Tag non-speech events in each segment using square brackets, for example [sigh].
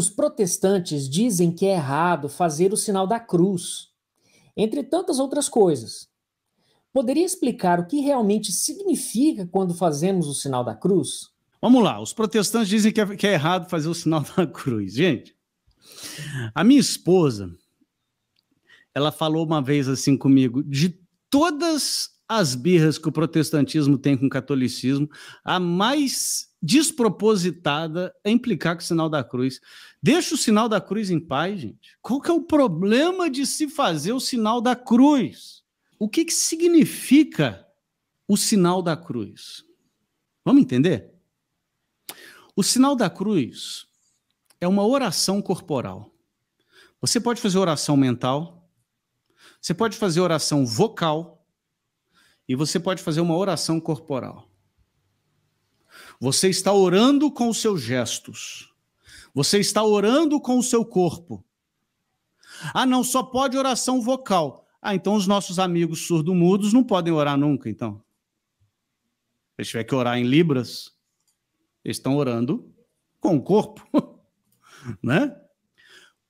Os protestantes dizem que é errado fazer o sinal da cruz, entre tantas outras coisas. Poderia explicar o que realmente significa quando fazemos o sinal da cruz? Vamos lá, os protestantes dizem que é, que é errado fazer o sinal [laughs] da cruz. Gente, a minha esposa, ela falou uma vez assim comigo: de todas as birras que o protestantismo tem com o catolicismo, a mais despropositada é implicar com o sinal da cruz. Deixa o sinal da cruz em paz, gente. Qual que é o problema de se fazer o sinal da cruz? O que, que significa o sinal da cruz? Vamos entender? O sinal da cruz é uma oração corporal. Você pode fazer oração mental, você pode fazer oração vocal, e você pode fazer uma oração corporal. Você está orando com os seus gestos. Você está orando com o seu corpo. Ah, não, só pode oração vocal. Ah, então os nossos amigos surdo-mudos não podem orar nunca, então. Se tiver que orar em libras, eles estão orando com o corpo, [laughs] né?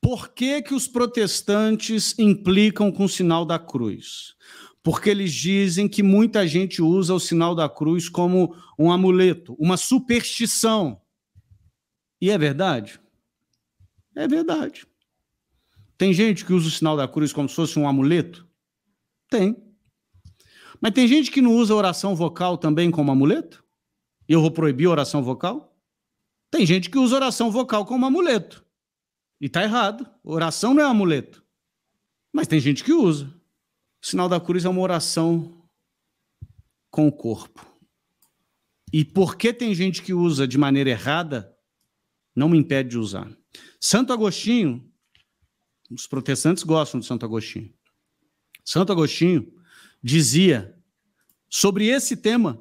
Por que, que os protestantes implicam com o sinal da cruz? porque eles dizem que muita gente usa o sinal da cruz como um amuleto, uma superstição. E é verdade? É verdade. Tem gente que usa o sinal da cruz como se fosse um amuleto? Tem. Mas tem gente que não usa oração vocal também como amuleto? E eu vou proibir oração vocal? Tem gente que usa oração vocal como amuleto. E tá errado. Oração não é amuleto. Mas tem gente que usa. O sinal da cruz é uma oração com o corpo. E porque tem gente que usa de maneira errada, não me impede de usar. Santo Agostinho, os protestantes gostam de Santo Agostinho. Santo Agostinho dizia sobre esse tema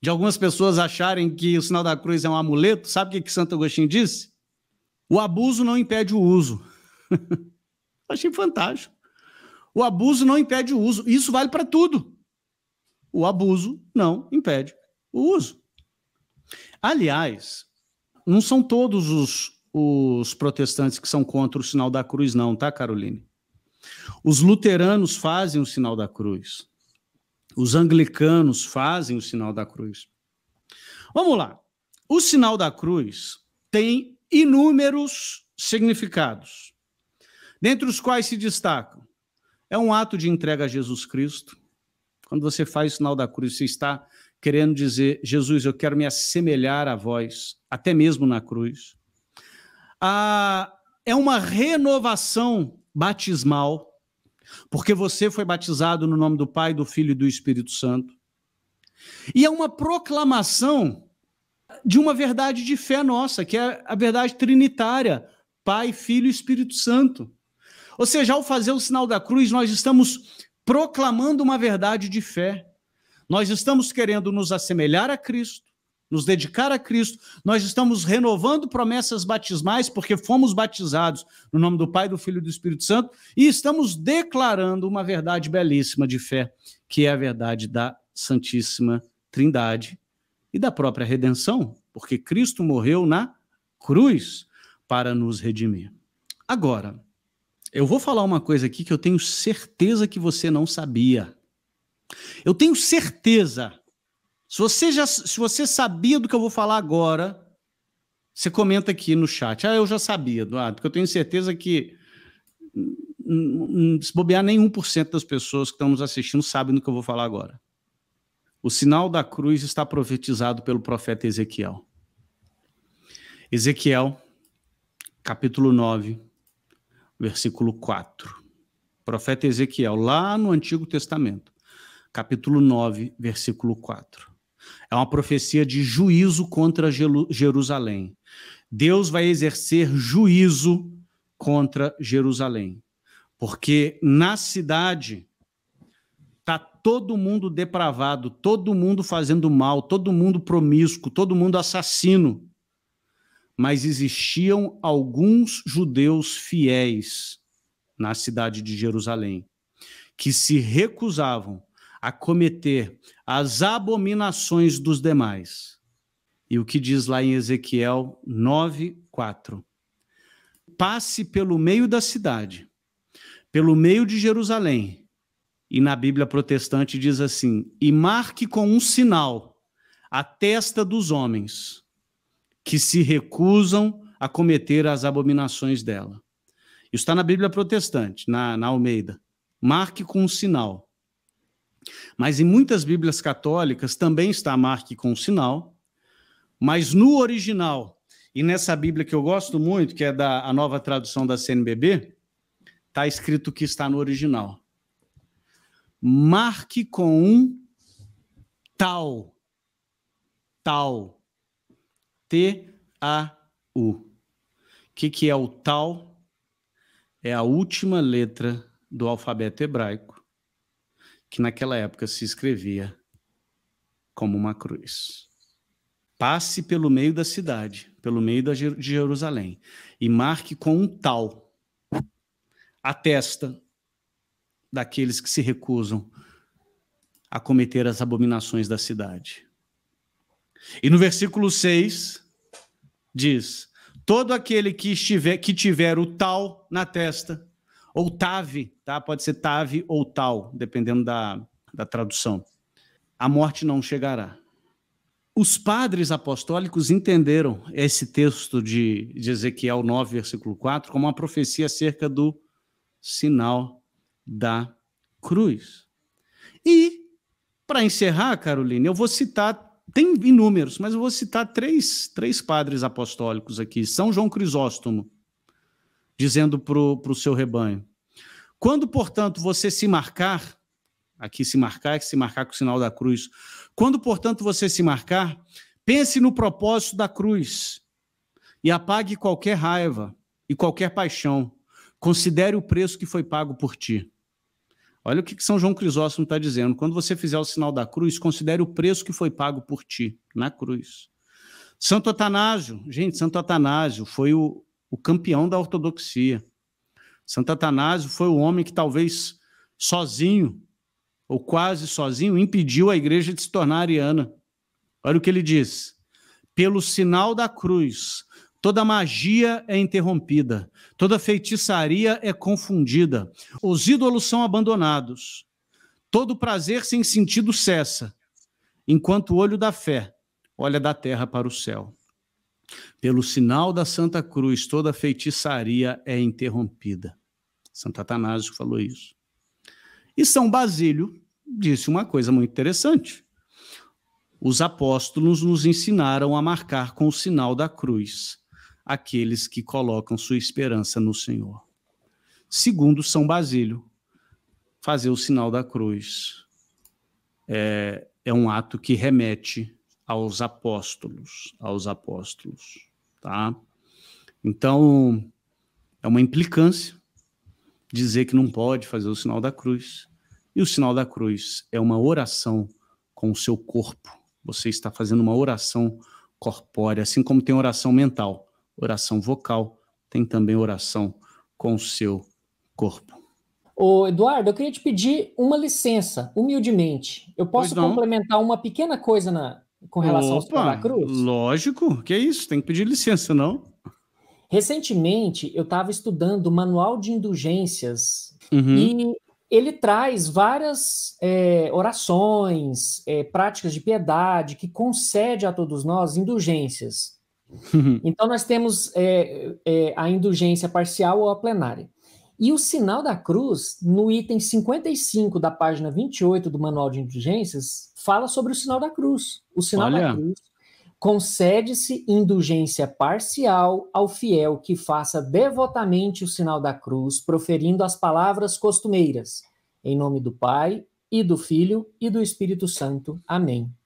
de algumas pessoas acharem que o sinal da cruz é um amuleto, sabe o que, que Santo Agostinho disse? O abuso não impede o uso. [laughs] Achei fantástico. O abuso não impede o uso. Isso vale para tudo. O abuso não impede o uso. Aliás, não são todos os, os protestantes que são contra o sinal da cruz, não, tá, Caroline? Os luteranos fazem o sinal da cruz. Os anglicanos fazem o sinal da cruz. Vamos lá. O sinal da cruz tem inúmeros significados, dentre os quais se destacam é um ato de entrega a Jesus Cristo. Quando você faz o sinal da cruz, você está querendo dizer: Jesus, eu quero me assemelhar a vós, até mesmo na cruz. Ah, é uma renovação batismal, porque você foi batizado no nome do Pai, do Filho e do Espírito Santo. E é uma proclamação de uma verdade de fé nossa, que é a verdade trinitária: Pai, Filho e Espírito Santo. Ou seja, ao fazer o sinal da cruz, nós estamos proclamando uma verdade de fé. Nós estamos querendo nos assemelhar a Cristo, nos dedicar a Cristo, nós estamos renovando promessas batismais, porque fomos batizados no nome do Pai, do Filho e do Espírito Santo, e estamos declarando uma verdade belíssima de fé, que é a verdade da Santíssima Trindade e da própria redenção, porque Cristo morreu na cruz para nos redimir. Agora, eu vou falar uma coisa aqui que eu tenho certeza que você não sabia. Eu tenho certeza. Se você já, se você sabia do que eu vou falar agora, você comenta aqui no chat. Ah, eu já sabia, Eduardo, porque eu tenho certeza que se bobear nenhum por cento das pessoas que estão nos assistindo sabem do que eu vou falar agora. O sinal da cruz está profetizado pelo profeta Ezequiel. Ezequiel, capítulo 9, versículo 4. Profeta Ezequiel, lá no Antigo Testamento, capítulo 9, versículo 4. É uma profecia de juízo contra Jerusalém. Deus vai exercer juízo contra Jerusalém, porque na cidade tá todo mundo depravado, todo mundo fazendo mal, todo mundo promíscuo, todo mundo assassino mas existiam alguns judeus fiéis na cidade de Jerusalém que se recusavam a cometer as abominações dos demais. E o que diz lá em Ezequiel 9:4? Passe pelo meio da cidade, pelo meio de Jerusalém. E na Bíblia protestante diz assim: "E marque com um sinal a testa dos homens" que se recusam a cometer as abominações dela. Isso está na Bíblia protestante, na, na Almeida. Marque com um sinal. Mas em muitas Bíblias católicas também está marque com um sinal, mas no original, e nessa Bíblia que eu gosto muito, que é da a nova tradução da CNBB, está escrito que está no original. Marque com um tal. Tal. T-A-U. O que, que é o tal? É a última letra do alfabeto hebraico, que naquela época se escrevia como uma cruz. Passe pelo meio da cidade, pelo meio de Jerusalém, e marque com um tal a testa daqueles que se recusam a cometer as abominações da cidade. E no versículo 6, diz: todo aquele que, estiver, que tiver o tal na testa, ou tave, tá? Pode ser tave ou tal, dependendo da, da tradução. A morte não chegará. Os padres apostólicos entenderam esse texto de, de Ezequiel 9, versículo 4, como uma profecia acerca do sinal da cruz. E, para encerrar, Carolina, eu vou citar tem inúmeros, mas eu vou citar três, três padres apostólicos aqui. São João Crisóstomo, dizendo para o seu rebanho: Quando, portanto, você se marcar, aqui se marcar, é que se marcar com o sinal da cruz, quando, portanto, você se marcar, pense no propósito da cruz e apague qualquer raiva e qualquer paixão. Considere o preço que foi pago por ti. Olha o que, São João Crisóstomo está dizendo. Quando você fizer o sinal da cruz, considere o preço que foi pago por ti na cruz. Santo Atanásio, gente, Santo Atanásio foi o, o campeão da ortodoxia. Santo Atanásio foi o homem que talvez sozinho, ou quase sozinho, impediu a igreja de se tornar ariana. Olha o que ele diz. Pelo sinal da cruz, Toda magia é interrompida, toda feitiçaria é confundida, os ídolos são abandonados, todo prazer sem sentido cessa, enquanto o olho da fé olha da terra para o céu. Pelo sinal da Santa Cruz, toda feitiçaria é interrompida. Santo Atanásio falou isso. E São Basílio disse uma coisa muito interessante. Os apóstolos nos ensinaram a marcar com o sinal da cruz aqueles que colocam sua esperança no Senhor. Segundo São Basílio, fazer o sinal da cruz é, é um ato que remete aos apóstolos, aos apóstolos, tá? Então, é uma implicância dizer que não pode fazer o sinal da cruz. E o sinal da cruz é uma oração com o seu corpo. Você está fazendo uma oração corpórea, assim como tem oração mental oração vocal, tem também oração com o seu corpo. Ô Eduardo, eu queria te pedir uma licença, humildemente. Eu posso complementar uma pequena coisa na, com relação Opa, aos Santa Cruz? Lógico, que é isso, tem que pedir licença, não? Recentemente, eu estava estudando o Manual de Indulgências uhum. e ele traz várias é, orações, é, práticas de piedade que concede a todos nós indulgências. Uhum. Então, nós temos é, é, a indulgência parcial ou a plenária. E o sinal da cruz, no item 55 da página 28 do Manual de Indulgências, fala sobre o sinal da cruz. O sinal Olha. da cruz concede-se indulgência parcial ao fiel que faça devotamente o sinal da cruz, proferindo as palavras costumeiras. Em nome do Pai, e do Filho, e do Espírito Santo. Amém.